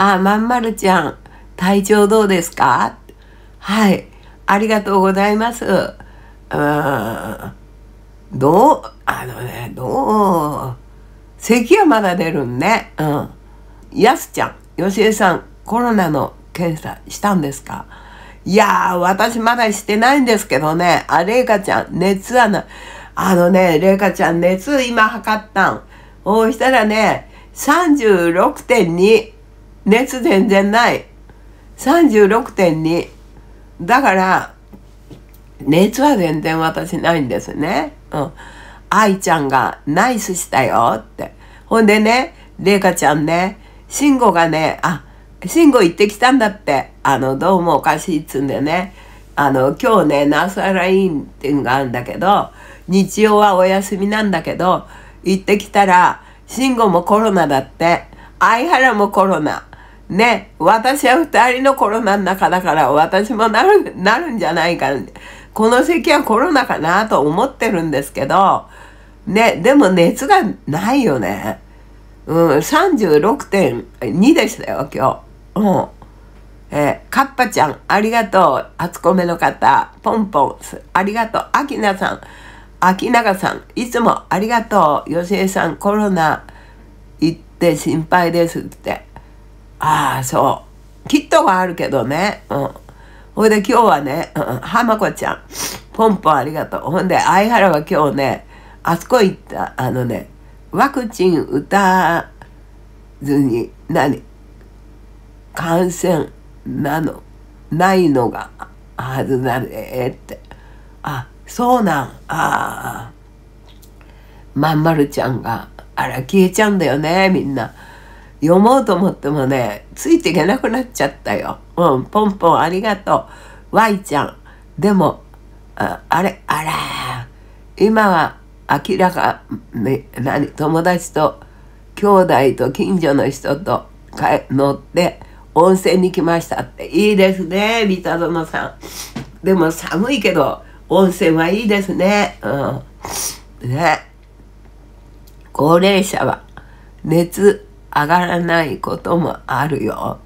あ、まんまるちゃん、体調どうですかはい、ありがとうございます。うーん、どう、あのね、どう、咳はまだ出るんね。うん。やすちゃん、よしえさん、コロナの検査したんですかいやー、私まだしてないんですけどね。あ、れいかちゃん、熱はな、あのね、れいかちゃん、熱今測ったん。そうしたらね、36.2。熱全然ない。36.2。だから、熱は全然私ないんですね。うん。愛ちゃんがナイスしたよって。ほんでね、麗華ちゃんね、慎吾がね、あ、慎吾行ってきたんだって。あの、どうもおかしいっつうんでね。あの、今日ね、ナースアラインっていうのがあるんだけど、日曜はお休みなんだけど、行ってきたら、慎吾もコロナだって。相原もコロナ。ね、私は二人のコロナの中だから私もなる、なるんじゃないか。この席はコロナかなと思ってるんですけど、ね、でも熱がないよね。うん、36.2でしたよ、今日。うん。えー、カッちゃん、ありがとう。初コメの方、ポンポン、ありがとう。あきなさん、あきながさん、いつもありがとう。よしえさん、コロナ行って心配ですって。ああ、そう。きっとがあるけどね。うん。ほいで今日はね、うん、浜子ちゃん、ポンポンありがとう。ほんで、相原は今日ね、あそこ行った、あのね、ワクチン打たずに、何感染なの、ないのがはずなれって。あ、そうなん。ああ。まんまるちゃんが、あら、消えちゃうんだよね、みんな。読もうと思ってもねついていけなくなっちゃったよ。うんポンポンありがとう。Y ちゃんでもああれあら今は明らかに何友達と兄弟と近所の人と乗って温泉に来ましたっていいですね三田園さん。でも寒いけど温泉はいいですね。うん、ね高齢者は熱上がらないこともあるよ。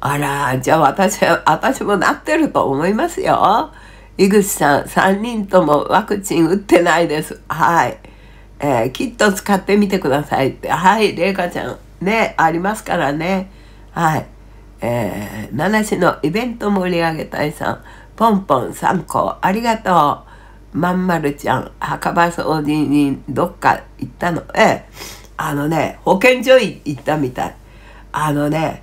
あら、じゃあ私、私もなってると思いますよ。井口さん、3人ともワクチン打ってないです。はい。えー、きっと使ってみてくださいって。はい、麗華ちゃん。ね、ありますからね。はい。えー、七市のイベント盛り上げ隊さん、ポンポン3考、ありがとう。まんまるちゃん、墓場掃除にどっか行ったの。ええーあのね、保健所行ったみたい。あのね、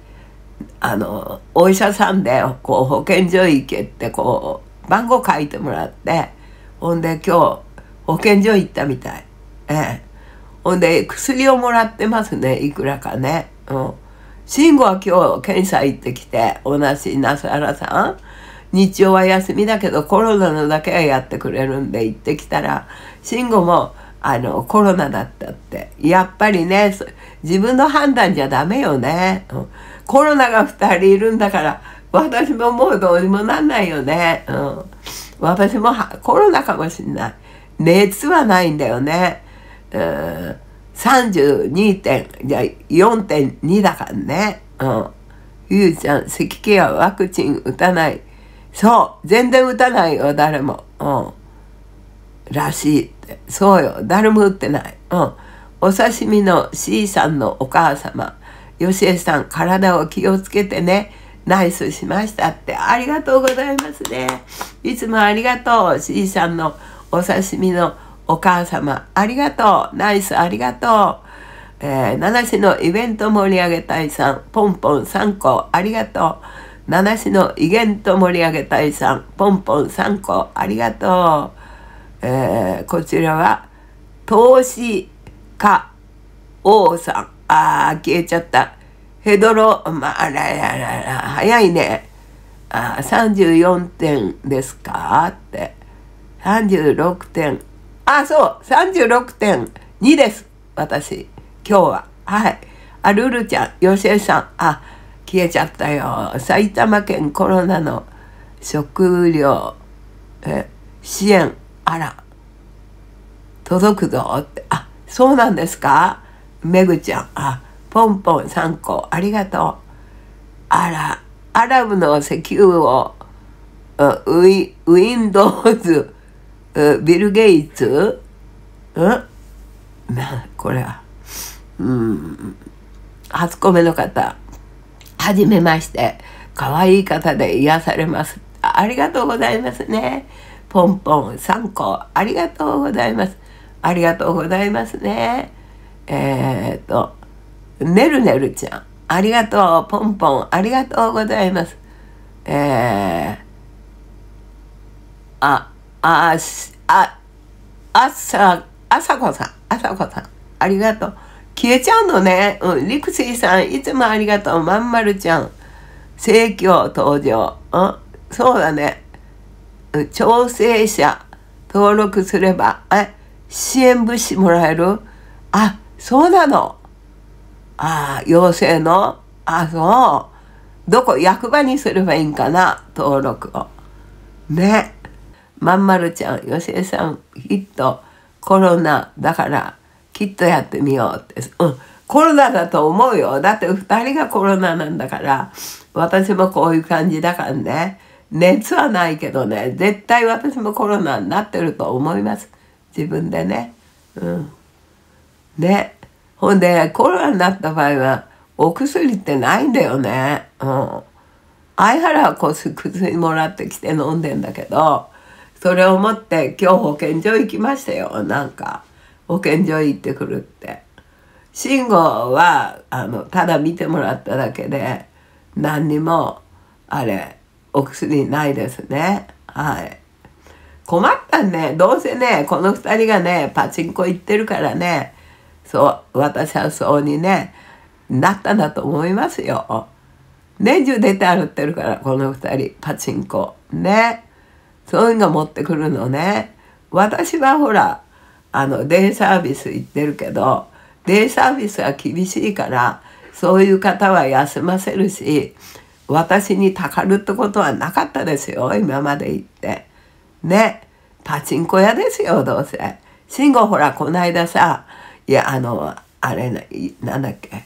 あの、お医者さんで、こう、保健所行けって、こう、番号書いてもらって、ほんで今日、保健所行ったみたい。ええ。ほんで、薬をもらってますね、いくらかね。うん。慎吾は今日、検査行ってきて、同じ那須らさん。日曜は休みだけど、コロナのだけはやってくれるんで行ってきたら、慎吾も、あのコロナだったってやっぱりね自分の判断じゃダメよね、コロナが2人いるんだから私ももうどうにもなんないよね、うん、私もコロナかもしんない熱はないんだよね、うん、32. 点じゃ4.2だからね、うん、ゆうちゃん咳ケアワクチン打たないそう全然打たないよ誰も、うん、らしい。そうよ。誰も売ってない。うん。お刺身の C さんのお母様、よしえさん、体を気をつけてね。ナイスしましたって。ありがとうございますね。いつもありがとう。C さんのお刺身のお母様、ありがとう。ナイスありがとう。えー、七市のイベント盛り上げ隊さん、ポンポン3個ありがとう。七市のイベント盛り上げ隊さん、ポンポン3個ありがとう。えー、こちらは、投資家王さん。ああ、消えちゃった。ヘドロ、まあ、らららら、早いね。あ34点ですかって。36点。あ、そう、36.2です。私、今日は。はい。あ、るるちゃん、よしえさん。あ、消えちゃったよ。埼玉県コロナの食料え支援あら、届くぞって、あ、そうなんですかめぐちゃん、あ、ポンポン3個、ありがとう。あら、アラブの石油を、ウィ、ウィンドウズ、ビル・ゲイツ、うんな、これは、うん、初コメの方、はじめまして、可愛い方で癒されます。ありがとうございますね。ポンポン3個ありがとうございます。ありがとうございますね。えー、っと、ねるねるちゃん、ありがとう。ポンポン、ありがとうございます。えー、あ、あ、あ、あさ、あさこさん、あさこさん、ありがとう。消えちゃうのね。うん、リクシーさん、いつもありがとう。まんまるちゃん、生協登場。うん、そうだね。調整者登録すれば、え、支援物資もらえるあ、そうなの。ああ、陽性のあ、そう。どこ、役場にすればいいんかな登録を。ね。まんまるちゃん、よしえさん、きっとコロナだから、きっとやってみようって。うん。コロナだと思うよ。だって2人がコロナなんだから、私もこういう感じだからね。熱はないけどね絶対私もコロナになってると思います自分でねうんでほんでコロナになった場合はお薬ってないんだよねうん相原はこす薬もらってきて飲んでんだけどそれを持って今日保健所行きましたよなんか保健所行ってくるって慎吾はあのただ見てもらっただけで何にもあれお薬ないですね。はい。困ったんね。どうせね、この2人がね、パチンコ行ってるからね、そう、私はそうにね、なったんだと思いますよ。年中出て歩ってるから、この2人、パチンコ。ね。そういうの持ってくるのね。私はほら、あの、デイサービス行ってるけど、デイサービスは厳しいから、そういう方は休ませるし、私にたかるってことはなかったですよ今まで行ってねパチンコ屋ですよどうせ慎吾ほらこないださいやあのあれななんだっけ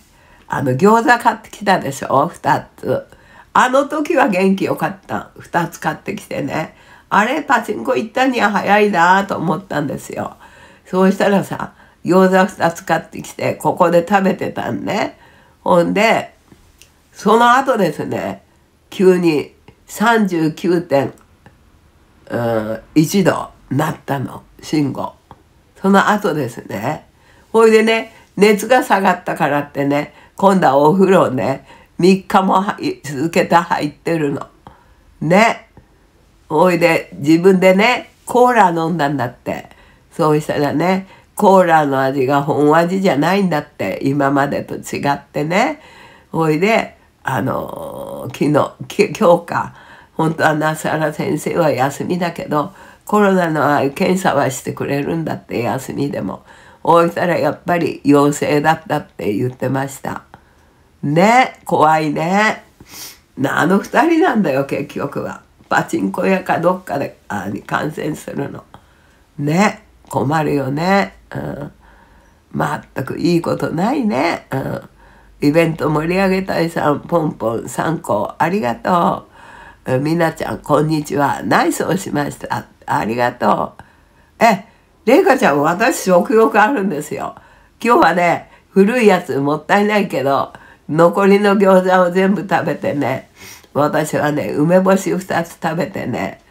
あの餃子買ってきたでしょ2つあの時は元気よかった2つ買ってきてねあれパチンコ行ったには早いなと思ったんですよそうしたらさ餃子2つ買ってきてここで食べてたんねほんでその後ですね、急に39.1度なったの、信号。その後ですね、ほいでね、熱が下がったからってね、今度はお風呂ね、3日も続けて入ってるの。ね。ほいで、自分でね、コーラ飲んだんだって。そうしたらね、コーラの味が本味じゃないんだって、今までと違ってね。ほいで、あの昨日今日か本当は那原先生は休みだけどコロナの検査はしてくれるんだって休みでも置いたらやっぱり陽性だったって言ってましたね怖いねあの2人なんだよ結局はパチンコ屋かどっかであに感染するのね困るよねうん全くいいことないねうんイベント盛り上げたいさん、ポンポン参考、ありがとう。みなちゃん、こんにちは。ナイスをしました。ありがとう。え、れいかちゃん、私食欲あるんですよ。今日はね、古いやつもったいないけど、残りの餃子を全部食べてね、私はね、梅干し2つ食べてね、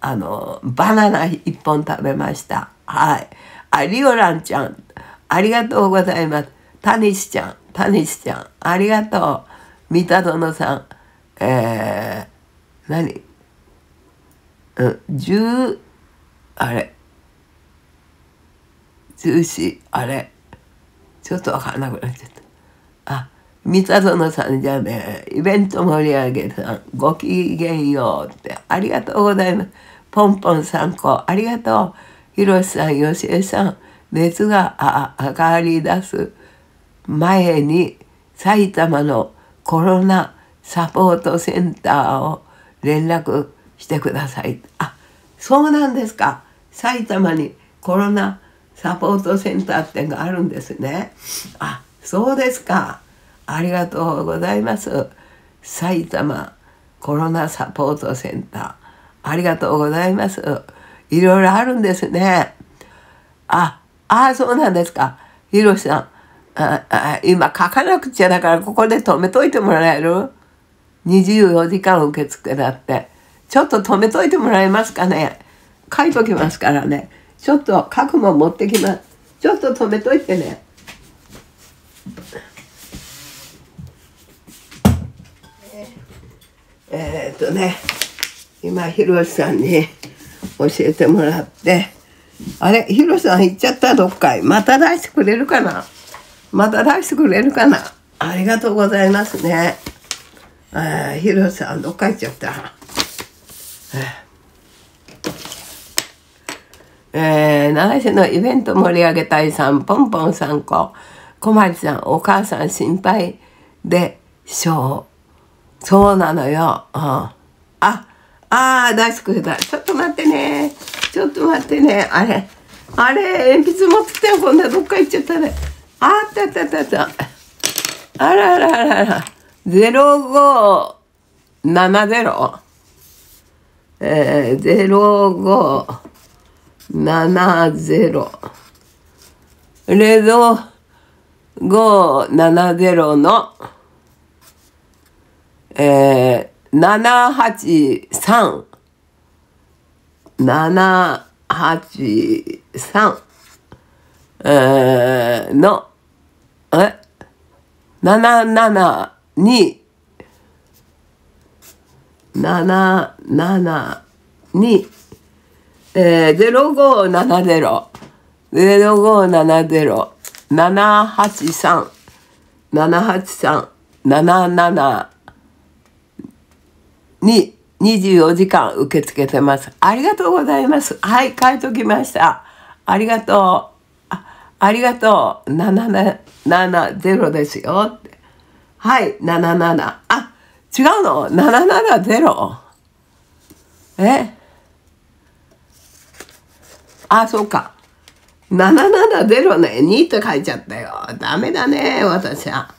あの、バナナ1本食べました。はい。あ、リオランちゃん、ありがとうございます。タニシちゃん、たにしちゃん、ありがとう。三田園さん、えー、何うん、十、あれ、十四、あれ、ちょっとわかんなくなっちゃった。あ、三田園さんじゃね、イベント盛り上げさん、ごきげんようって、ありがとうございます。ポンポンさんこ、ありがとう。ひろしさん、よしえさん、熱があ上がり出す。前に埼玉のコロナサポートセンターを連絡してください。あそうなんですか埼玉にコロナサポートセンターってがあるんですね。あそうですかありがとうございます。埼玉コロナサポートセンターありがとうございます。いろいろあるんですね。ああそうなんですか。ひろしさんああ今書かなくちゃだからここで止めといてもらえる ?24 時間受付だって。ちょっと止めといてもらえますかね書いときますからね。ちょっと書くも持ってきます。ちょっと止めといてね。えー、っとね、今、ひろしさんに教えてもらって、あれ、ひろしさん行っちゃったどっかい。また出してくれるかなまた出してくれるかなありがとうございますね。あヒロさん、どっか行っちゃった。えー、長瀬のイベント盛り上げたいさん、ポンポンさんこ、こ小町さん、お母さん心配でしょう。そうなのよ。うん、あ、ああ、てくれた。ちょっと待ってね。ちょっと待ってね。あれ、あれ、鉛筆持ってきたよ。こんなどっか行っちゃったね。あったったったあった。あらあらあらあら。0 5ゼロえー、ゼロ。7 0冷五七ゼロの、えー、七八三。七八三。えー、の77二。77に、えー、0570、0570、783、783、77に24時間受け付けてます。ありがとうございます。はい、書いときました。ありがとう。ありがとう。770ですよ。はい、77。あ、違うの ?770。えあ、そうか。770ね。2って書いちゃったよ。ダメだね、私は。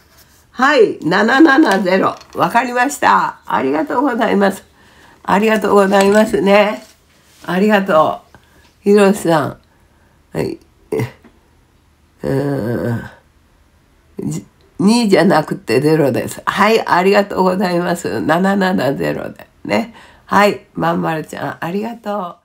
はい、770。わかりました。ありがとうございます。ありがとうございますね。ありがとう。ひろしさん。はい。2じゃなくて0です。はい、ありがとうございます。770で。ね。はい、まんまるちゃん、ありがとう。